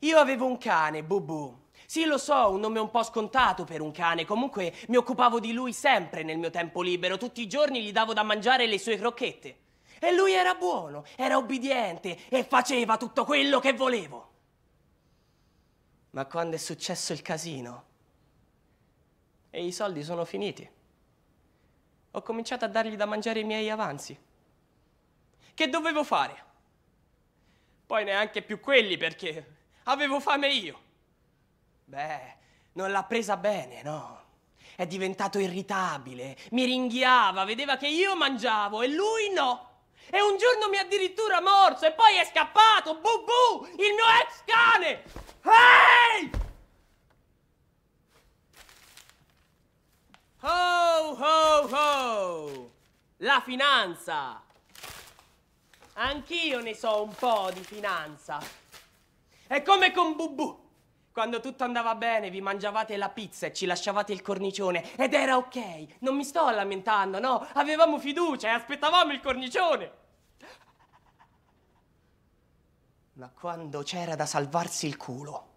Io avevo un cane, Bubu. Sì, lo so, un nome un po' scontato per un cane, comunque mi occupavo di lui sempre nel mio tempo libero, tutti i giorni gli davo da mangiare le sue crocchette. E lui era buono, era obbediente e faceva tutto quello che volevo. Ma quando è successo il casino e i soldi sono finiti, ho cominciato a dargli da mangiare i miei avanzi. Che dovevo fare? Poi neanche più quelli perché Avevo fame io. Beh, non l'ha presa bene, no? È diventato irritabile, mi ringhiava, vedeva che io mangiavo e lui no. E un giorno mi ha addirittura morso e poi è scappato, bu bu, il mio ex cane! Ehi! Hey! Ho, ho, ho! La finanza! Anch'io ne so un po' di finanza. È come con Bubù. Quando tutto andava bene, vi mangiavate la pizza e ci lasciavate il cornicione ed era ok. Non mi sto lamentando, no? Avevamo fiducia e aspettavamo il cornicione. Ma quando c'era da salvarsi il culo,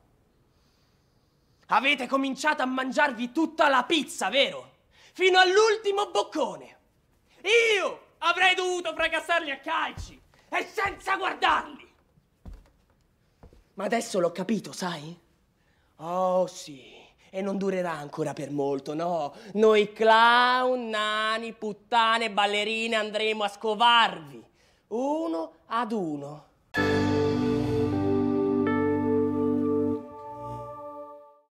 avete cominciato a mangiarvi tutta la pizza, vero? Fino all'ultimo boccone. Io avrei dovuto fracassarli a calci e senza guardarli. Ma adesso l'ho capito, sai? Oh sì, e non durerà ancora per molto, no? Noi clown, nani, puttane, ballerine andremo a scovarvi, uno ad uno.